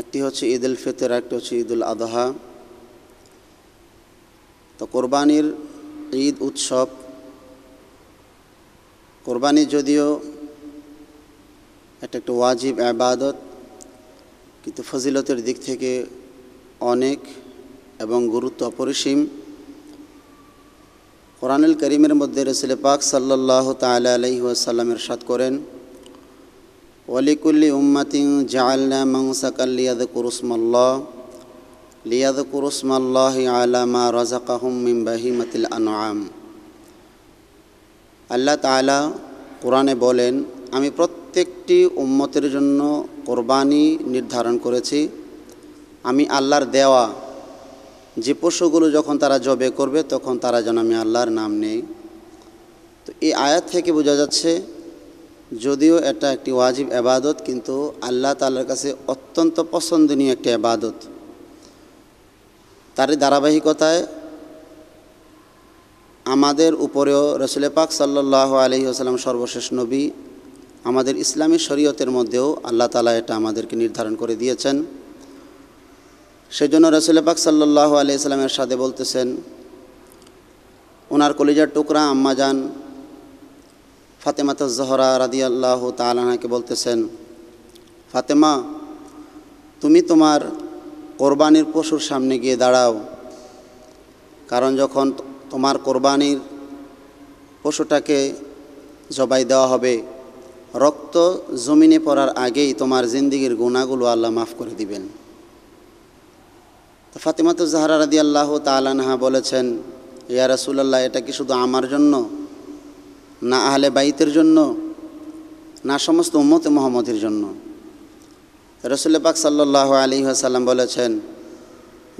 একটি হচ্ছে ঈদ উল ফিতর একটি হচ্ছে ঈদ উল আদহা তো কোরবানির ঈদ উৎসব কোরবানি যদিও একটা একটা ওয়াজিব আবাদত কিন্তু ফজিলতের দিক থেকে অনেক এবং গুরুত্ব অপরিসীম কোরআনুল করিমের মধ্যে রসুল পাক সাল্লাহ তালা আলহি ওয়াসাল্লামের সাত করেন ولكل أمة جعلنا منسكا ليذكروا اسم الله ليذكروا اسم الله على ما رزقهم من بهيمة الأنعام আল্লাহ তালা কোরআনে বলেন আমি প্রত্যেকটি উম্মতের জন্য কোরবানি নির্ধারণ করেছি আমি আল্লাহর দেওয়া যে পশুগুলো যখন তারা জবে করবে তখন তারা যেন আমি আল্লাহর নাম নেই তো এই আয়াত থেকে বোঝা যাচ্ছে যদিও এটা একটি ওয়াজিব আবাদত কিন্তু আল্লাহ তাল্লার কাছে অত্যন্ত পছন্দনীয় একটি আবাদত তার ধারাবাহিকতায় আমাদের উপরেও রসুল পাক সাল্লাহ আলহি আসালাম সর্বশেষ নবী আমাদের ইসলামী শরীয়তের মধ্যেও আল্লাহ তালা এটা আমাদেরকে নির্ধারণ করে দিয়েছেন সেজন্য রসুল পাক সাল্লাহ আলি সাল্লামের সাথে বলতেছেন ওনার কলিজার টুকরা আম্মা যান ফাতেমা ফাতেমাত জহরা রাদিয়াল্লাহ তালাহাকে বলতেছেন ফাতেমা তুমি তোমার কোরবানির পশুর সামনে গিয়ে দাঁড়াও কারণ যখন তোমার কোরবানির পশুটাকে জবাই দেওয়া হবে রক্ত জমিনে পড়ার আগেই তোমার জিন্দিগির গুণাগুলো আল্লাহ মাফ করে দিবেন তো ফাতেমাত জাহারা রাদি আল্লাহ তালানহা বলেছেন ইয়া রাসুলাল্লাহ এটা কি শুধু আমার জন্য না আহলে বাইতের জন্য না সমস্ত উম্মতে মোহাম্মদের জন্য রসুল পাক সাল্লাহ আলী আসাল্লাম বলেছেন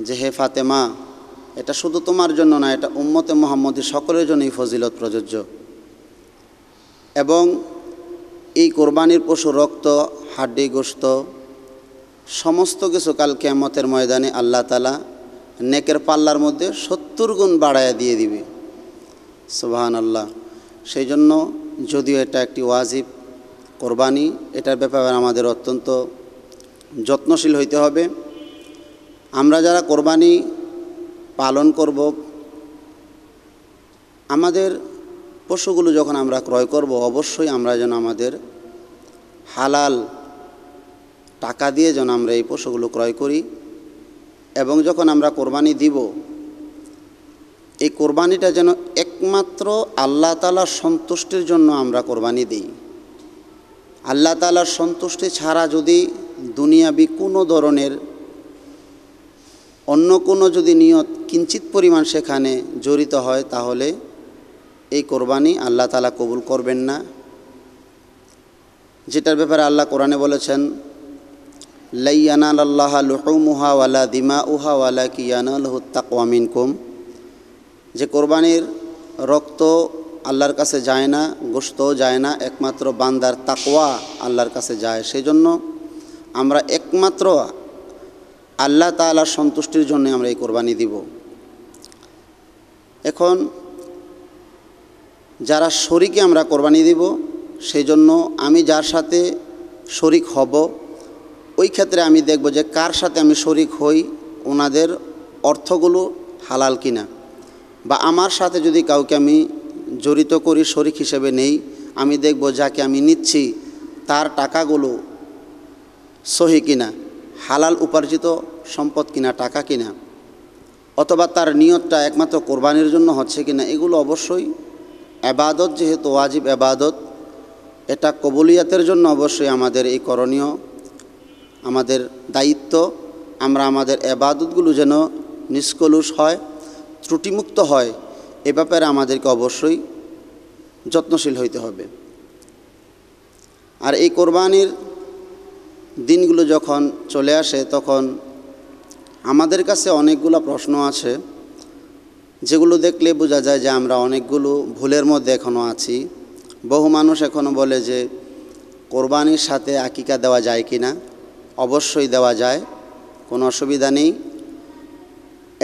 যে হে ফাতেমা এটা শুধু তোমার জন্য না এটা উম্মতে মোহাম্মদী সকলের জন্যই ফজিলত প্রযোজ্য এবং এই কোরবানির পশু রক্ত হাড্ডি গোস্ত সমস্ত কিছু কাল কেমতের ময়দানে আল্লাহ তালা নেকের পাল্লার মধ্যে সত্তর গুণ বাড়াইয়া দিয়ে দিবে সুবাহান আল্লাহ সেই জন্য যদিও এটা একটি ওয়াজিব কোরবানি এটার ব্যাপারে আমাদের অত্যন্ত যত্নশীল হইতে হবে আমরা যারা কোরবানি পালন করব আমাদের পশুগুলো যখন আমরা ক্রয় করব অবশ্যই আমরা যেন আমাদের হালাল টাকা দিয়ে যেন আমরা এই পশুগুলো ক্রয় করি এবং যখন আমরা কোরবানি দিব এই কোরবানিটা যেন এক একমাত্র আল্লাহ তালার সন্তুষ্টির জন্য আমরা কোরবানি দিই আল্লাহ তালার সন্তুষ্টি ছাড়া যদি দুনিয়াবি কোনো ধরনের অন্য কোনো যদি নিয়ত কিঞ্চিত পরিমাণ সেখানে জড়িত হয় তাহলে এই কোরবানি আল্লাহ তালা কবুল করবেন না যেটার ব্যাপারে আল্লাহ কোরআনে বলেছেন লাইয়ানাল আল্লাহ লুহমুহা ওয়ালা দিমা উহা ওয়ালা কিয়ানাল হুত্তাকওয়ামিনকুম যে কোরবানির রক্ত আল্লাহর কাছে যায় না গোশতও যায় না একমাত্র বান্দার তাকোয়া আল্লাহর কাছে যায় সেই জন্য আমরা একমাত্র আল্লাহ তালার সন্তুষ্টির জন্য আমরা এই কোরবানি দিব এখন যারা শরিকে আমরা কোরবানি দিব সেই জন্য আমি যার সাথে শরিক হব ওই ক্ষেত্রে আমি দেখব যে কার সাথে আমি শরিক হই ওনাদের অর্থগুলো হালাল কিনা বা আমার সাথে যদি কাউকে আমি জড়িত করি শরিক হিসেবে নেই আমি দেখব যাকে আমি নিচ্ছি তার টাকাগুলো সহি কিনা হালাল উপার্জিত সম্পদ কিনা টাকা কিনা অথবা তার নিয়তটা একমাত্র কোরবানির জন্য হচ্ছে কিনা এগুলো অবশ্যই অ্যাবাদত যেহেতু ওয়াজিব অ্যাবাদত এটা কবুলিয়াতের জন্য অবশ্যই আমাদের এই করণীয় আমাদের দায়িত্ব আমরা আমাদের অ্যাবাদতগুলো যেন নিষ্কলুষ হয় ত্রুটিমুক্ত হয় এ ব্যাপারে আমাদেরকে অবশ্যই যত্নশীল হইতে হবে আর এই কোরবানির দিনগুলো যখন চলে আসে তখন আমাদের কাছে অনেকগুলো প্রশ্ন আছে যেগুলো দেখলে বোঝা যায় যে আমরা অনেকগুলো ভুলের মধ্যে এখনও আছি বহু মানুষ এখনও বলে যে কোরবানির সাথে আকিকা দেওয়া যায় কি না অবশ্যই দেওয়া যায় কোনো অসুবিধা নেই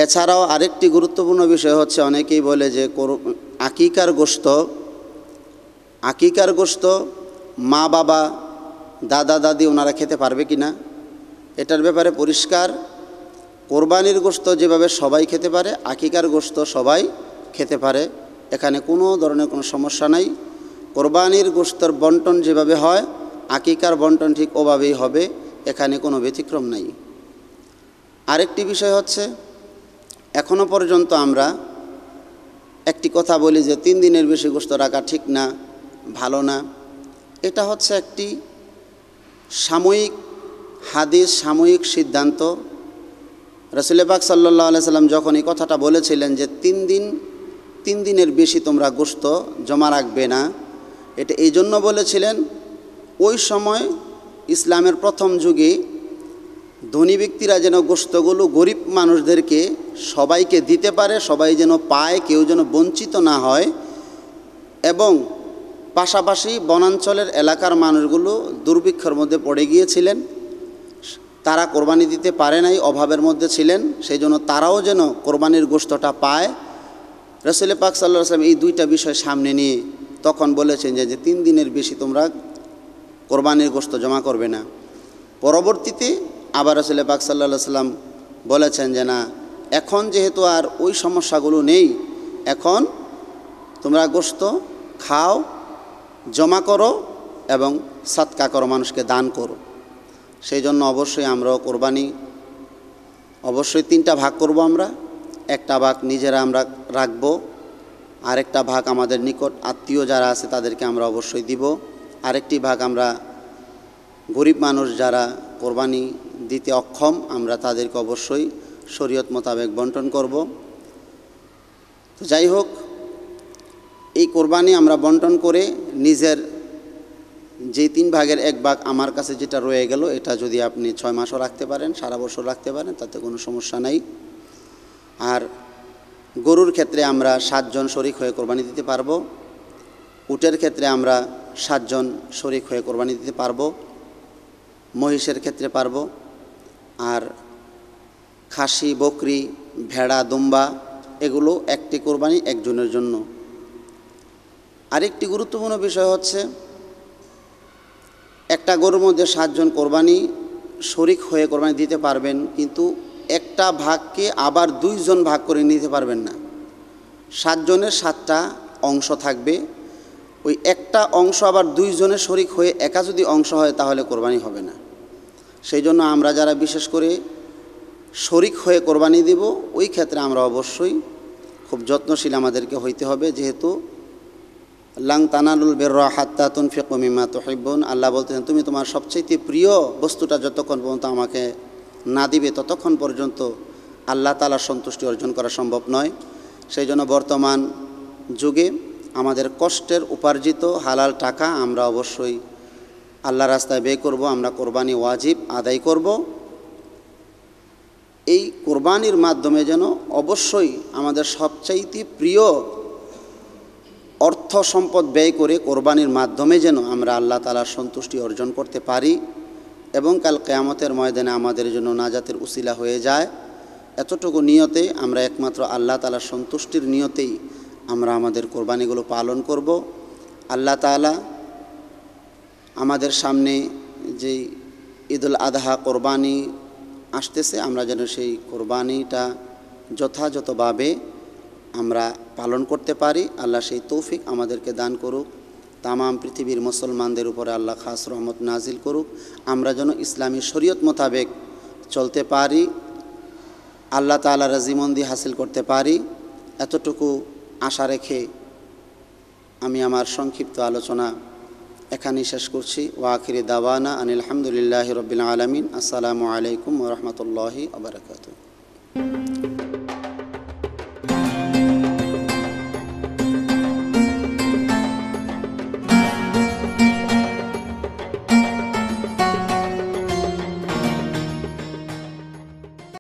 এছাড়াও আরেকটি গুরুত্বপূর্ণ বিষয় হচ্ছে অনেকেই বলে যে আকিকার গোস্ত আকিকার গোস্ত মা বাবা দাদা দাদি ওনারা খেতে পারবে কি না এটার ব্যাপারে পরিষ্কার কোরবানির গোস্ত যেভাবে সবাই খেতে পারে আকিকার গোস্ত সবাই খেতে পারে এখানে কোনো ধরনের কোনো সমস্যা নাই কোরবানির গোস্তর বন্টন যেভাবে হয় আকিকার বন্টন ঠিক ওভাবেই হবে এখানে কোনো ব্যতিক্রম নাই আরেকটি বিষয় হচ্ছে এখনো পর্যন্ত আমরা একটি কথা বলি যে তিন দিনের বেশি গোস্ত রাখা ঠিক না ভালো না এটা হচ্ছে একটি সাময়িক হাদিস সাময়িক সিদ্ধান্ত রসুল পাক সাল্লাহ সাল্লাম যখন এই কথাটা বলেছিলেন যে তিন দিন তিন দিনের বেশি তোমরা গোস্ত জমা রাখবে না এটা এই জন্য বলেছিলেন ওই সময় ইসলামের প্রথম যুগে ধনী ব্যক্তিরা যেন গোস্তগুলো গরিব মানুষদেরকে সবাইকে দিতে পারে সবাই যেন পায় কেউ যেন বঞ্চিত না হয় এবং পাশাপাশি বনাঞ্চলের এলাকার মানুষগুলো দুর্ভিক্ষের মধ্যে পড়ে গিয়েছিলেন তারা কোরবানি দিতে পারে নাই অভাবের মধ্যে ছিলেন সেই জন্য তারাও যেন কোরবানির গোস্তটা পায় রসুল পাক সাল্লাহ আসলাম এই দুইটা বিষয় সামনে নিয়ে তখন বলেছেন যে তিন দিনের বেশি তোমরা কোরবানির গোস্ত জমা করবে না পরবর্তীতে আবার রসুল পাক সাল্লাহ সাল্লাম বলেছেন যে না এখন যেহেতু আর ওই সমস্যাগুলো নেই এখন তোমরা গোস্ত খাও জমা করো এবং সাতকা করো মানুষকে দান করো সেই জন্য অবশ্যই আমরাও কোরবানি অবশ্যই তিনটা ভাগ করব আমরা একটা ভাগ নিজেরা আমরা রাখব আরেকটা ভাগ আমাদের নিকট আত্মীয় যারা আছে তাদেরকে আমরা অবশ্যই দিব আরেকটি ভাগ আমরা গরিব মানুষ যারা কোরবানি দিতে অক্ষম আমরা তাদেরকে অবশ্যই শরীয়ত মোতাবেক বন্টন করব তো যাই হোক এই কোরবানি আমরা বন্টন করে নিজের যে তিন ভাগের এক ভাগ আমার কাছে যেটা রয়ে গেল এটা যদি আপনি ছয় মাসও রাখতে পারেন সারা বছর রাখতে পারেন তাতে কোনো সমস্যা নাই আর গরুর ক্ষেত্রে আমরা সাতজন শরিক হয়ে কোরবানি দিতে পারবো উটের ক্ষেত্রে আমরা সাতজন শরিক হয়ে কোরবানি দিতে পারবো মহিষের ক্ষেত্রে পারবো আর খাসি বকরি ভেড়া দুম্বা এগুলো একটি কোরবানি একজনের জন্য আরেকটি গুরুত্বপূর্ণ বিষয় হচ্ছে একটা গরুর মধ্যে সাতজন কোরবানি শরিক হয়ে কোরবানি দিতে পারবেন কিন্তু একটা ভাগকে আবার দুইজন ভাগ করে নিতে পারবেন না সাতজনের সাতটা অংশ থাকবে ওই একটা অংশ আবার দুইজনের শরিক হয়ে একা যদি অংশ হয় তাহলে কোরবানি হবে না সেই জন্য আমরা যারা বিশেষ করে শরিক হয়ে কোরবানি দিব ওই ক্ষেত্রে আমরা অবশ্যই খুব যত্নশীল আমাদেরকে হইতে হবে যেহেতু লাং তানালুল বের হাত্তা তুনফিক মিমা তোহিবন আল্লাহ বলতেছেন তুমি তোমার সবচেয়ে প্রিয় বস্তুটা যতক্ষণ পর্যন্ত আমাকে না দিবে ততক্ষণ পর্যন্ত আল্লাহ তালার সন্তুষ্টি অর্জন করা সম্ভব নয় সেই জন্য বর্তমান যুগে আমাদের কষ্টের উপার্জিত হালাল টাকা আমরা অবশ্যই আল্লাহ রাস্তায় ব্যয় করব আমরা কোরবানি ওয়াজিব আদায় করব এই কোরবানির মাধ্যমে যেন অবশ্যই আমাদের সবচাইতে প্রিয় অর্থ সম্পদ ব্যয় করে কোরবানির মাধ্যমে যেন আমরা আল্লাহ তালার সন্তুষ্টি অর্জন করতে পারি এবং কাল কেয়ামতের ময়দানে আমাদের জন্য নাজাতের উসিলা হয়ে যায় এতটুকু নিয়তে আমরা একমাত্র আল্লাহ তালার সন্তুষ্টির নিয়তেই আমরা আমাদের কোরবানিগুলো পালন করব আল্লাহ তালা আমাদের সামনে যে ঈদুল আদহা কোরবানি আসতেছে আমরা যেন সেই কোরবানিটা যথাযথভাবে আমরা পালন করতে পারি আল্লাহ সেই তৌফিক আমাদেরকে দান করুক তামাম পৃথিবীর মুসলমানদের উপরে আল্লাহ খাস রহমত নাজিল করুক আমরা যেন ইসলামী শরীয়ত মোতাবেক চলতে পারি আল্লাহ তালা রাজিমন্দি হাসিল করতে পারি এতটুকু আশা রেখে আমি আমার সংক্ষিপ্ত আলোচনা এখানেই শেষ করছি ওয়াখিরি দাওয়ানা আনিল আলহামদুলিল্লাহ রবিল আলমিন আসসালামু আলাইকুম রহমতুল্লাহি আবরকাত